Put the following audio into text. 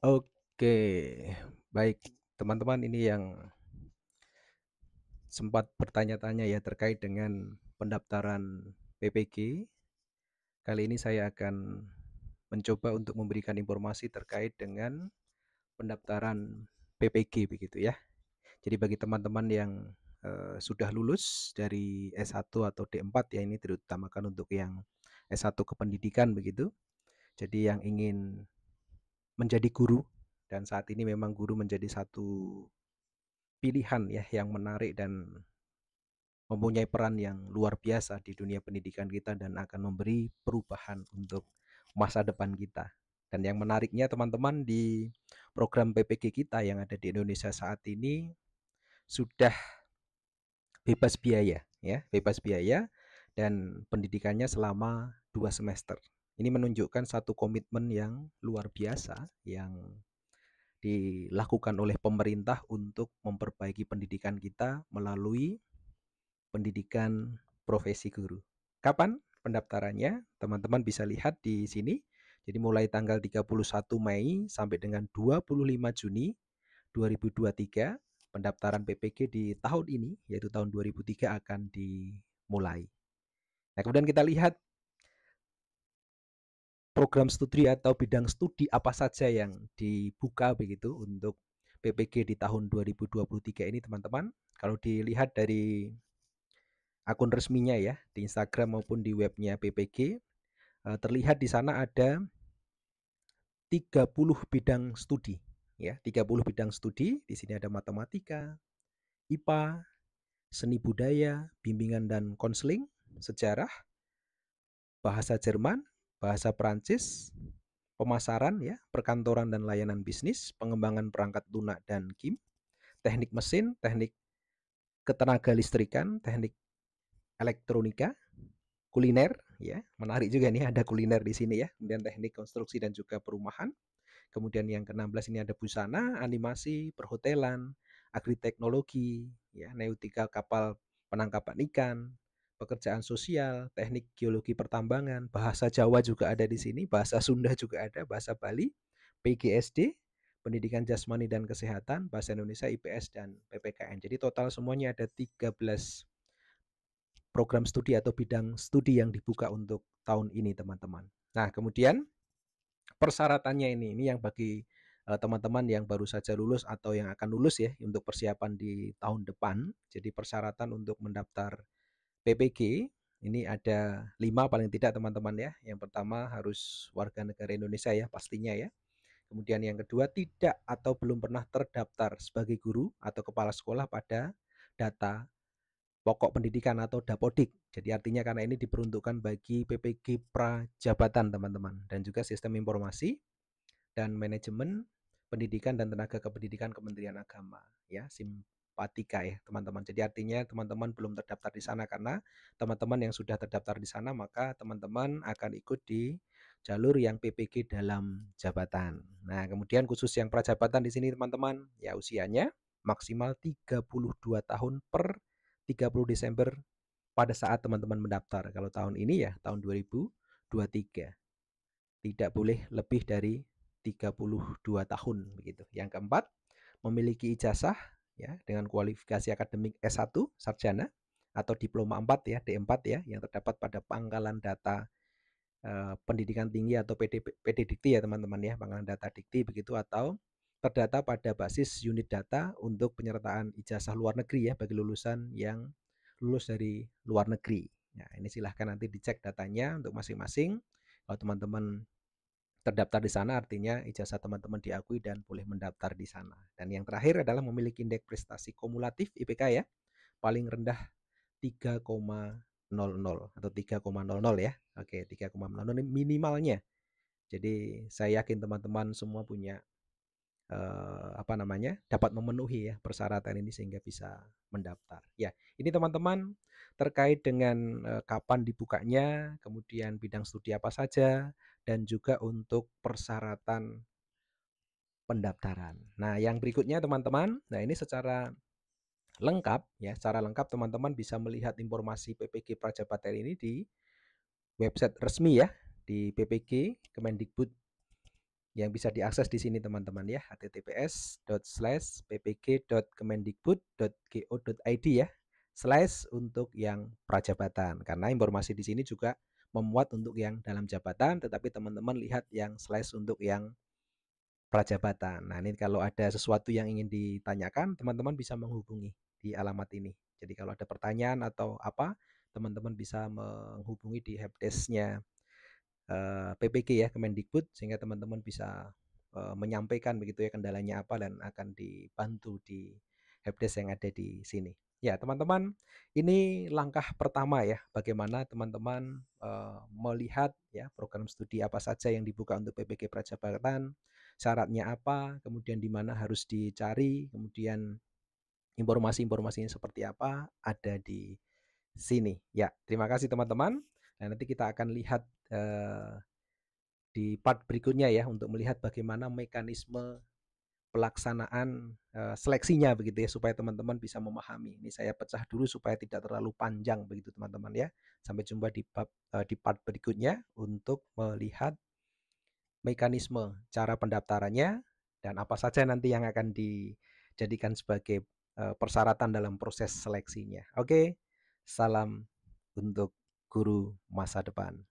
Oke, baik teman-teman ini yang sempat bertanya-tanya ya terkait dengan pendaftaran PPG. Kali ini saya akan mencoba untuk memberikan informasi terkait dengan pendaftaran PPG begitu ya. Jadi bagi teman-teman yang eh, sudah lulus dari S1 atau D4 ya ini terutamakan untuk yang S1 kependidikan begitu. Jadi yang ingin menjadi guru dan saat ini memang guru menjadi satu pilihan ya yang menarik dan mempunyai peran yang luar biasa di dunia pendidikan kita dan akan memberi perubahan untuk masa depan kita. Dan yang menariknya teman-teman di program PPG kita yang ada di Indonesia saat ini sudah bebas biaya ya, bebas biaya dan pendidikannya selama dua semester. Ini menunjukkan satu komitmen yang luar biasa yang dilakukan oleh pemerintah untuk memperbaiki pendidikan kita melalui pendidikan profesi guru. Kapan pendaftarannya? Teman-teman bisa lihat di sini. Jadi mulai tanggal 31 Mei sampai dengan 25 Juni 2023 pendaftaran PPG di tahun ini yaitu tahun 2003 akan dimulai. Nah, kemudian kita lihat program studi atau bidang studi apa saja yang dibuka begitu untuk PPG di tahun 2023 ini teman-teman. Kalau dilihat dari akun resminya ya di Instagram maupun di webnya PPG eh, terlihat di sana ada 30 bidang studi ya 30 bidang studi di sini ada matematika, IPA, seni budaya, bimbingan dan konseling, sejarah, bahasa Jerman, bahasa Perancis, pemasaran ya, perkantoran dan layanan bisnis, pengembangan perangkat lunak dan kim, teknik mesin, teknik ketenaga listrikan, teknik elektronika, kuliner ya, menarik juga nih ada kuliner di sini ya, kemudian teknik konstruksi dan juga perumahan. Kemudian yang ke-16 ini ada busana, animasi, perhotelan, agriteknologi, ya, neutika kapal penangkapan ikan, pekerjaan sosial, teknik geologi pertambangan, bahasa Jawa juga ada di sini, bahasa Sunda juga ada, bahasa Bali, PGSD, pendidikan jasmani dan kesehatan, bahasa Indonesia, IPS dan PPKN. Jadi total semuanya ada 13 program studi atau bidang studi yang dibuka untuk tahun ini, teman-teman. Nah, kemudian persyaratannya ini ini yang bagi eh, teman-teman yang baru saja lulus atau yang akan lulus ya untuk persiapan di tahun depan. Jadi persyaratan untuk mendaftar PPG ini ada lima paling tidak teman-teman ya. Yang pertama harus warga negara Indonesia ya pastinya ya. Kemudian yang kedua tidak atau belum pernah terdaftar sebagai guru atau kepala sekolah pada data pokok pendidikan atau dapodik. Jadi artinya karena ini diperuntukkan bagi PPG prajabatan teman-teman dan juga sistem informasi dan manajemen pendidikan dan tenaga kependidikan Kementerian Agama ya Watika ya teman-teman. Jadi artinya teman-teman belum terdaftar di sana karena teman-teman yang sudah terdaftar di sana maka teman-teman akan ikut di jalur yang PPG dalam jabatan. Nah, kemudian khusus yang prajabatan di sini teman-teman, ya usianya maksimal 32 tahun per 30 Desember pada saat teman-teman mendaftar. Kalau tahun ini ya tahun 2023. Tidak boleh lebih dari 32 tahun begitu. Yang keempat, memiliki ijazah ya dengan kualifikasi akademik S1 sarjana atau diploma 4 ya D4 ya yang terdapat pada pangkalan data eh, pendidikan tinggi atau PD, PD Dikti ya teman-teman ya pangkalan data Dikti begitu atau terdata pada basis unit data untuk penyertaan ijazah luar negeri ya bagi lulusan yang lulus dari luar negeri. Nah, ini silahkan nanti dicek datanya untuk masing-masing. Kalau teman-teman terdaftar di sana artinya ijazah teman-teman diakui dan boleh mendaftar di sana. Dan yang terakhir adalah memiliki indeks prestasi kumulatif IPK ya, paling rendah 3,00 atau 3,00 ya. Oke, 3,00 ini minimalnya. Jadi saya yakin teman-teman semua punya eh, apa namanya? dapat memenuhi ya persyaratan ini sehingga bisa mendaftar. Ya, ini teman-teman terkait dengan eh, kapan dibukanya, kemudian bidang studi apa saja, dan juga untuk persyaratan pendaftaran. Nah, yang berikutnya teman-teman, nah ini secara lengkap ya, secara lengkap teman-teman bisa melihat informasi PPG Prajabatan ini di website resmi ya di PPG Kemendikbud yang bisa diakses di sini teman-teman ya https://ppg.kemendikbud.go.id ya slash untuk yang prajabatan karena informasi di sini juga memuat untuk yang dalam jabatan, tetapi teman-teman lihat yang slice untuk yang prajabatan. Nah, ini kalau ada sesuatu yang ingin ditanyakan, teman-teman bisa menghubungi di alamat ini. Jadi kalau ada pertanyaan atau apa, teman-teman bisa menghubungi di helpdesk eh, PPG ya Kemendikbud sehingga teman-teman bisa eh, menyampaikan begitu ya kendalanya apa dan akan dibantu di helpdesk yang ada di sini. Ya, teman-teman, ini langkah pertama ya, bagaimana teman-teman uh, melihat ya program studi apa saja yang dibuka untuk PPG Prajabatan, syaratnya apa, kemudian di mana harus dicari, kemudian informasi-informasinya seperti apa ada di sini. Ya, terima kasih teman-teman. Nah, nanti kita akan lihat uh, di part berikutnya ya untuk melihat bagaimana mekanisme pelaksanaan uh, seleksinya begitu ya supaya teman-teman bisa memahami. Ini saya pecah dulu supaya tidak terlalu panjang begitu teman-teman ya. Sampai jumpa di bab uh, di part berikutnya untuk melihat mekanisme cara pendaftarannya dan apa saja nanti yang akan dijadikan sebagai uh, persyaratan dalam proses seleksinya. Oke. Salam untuk guru masa depan.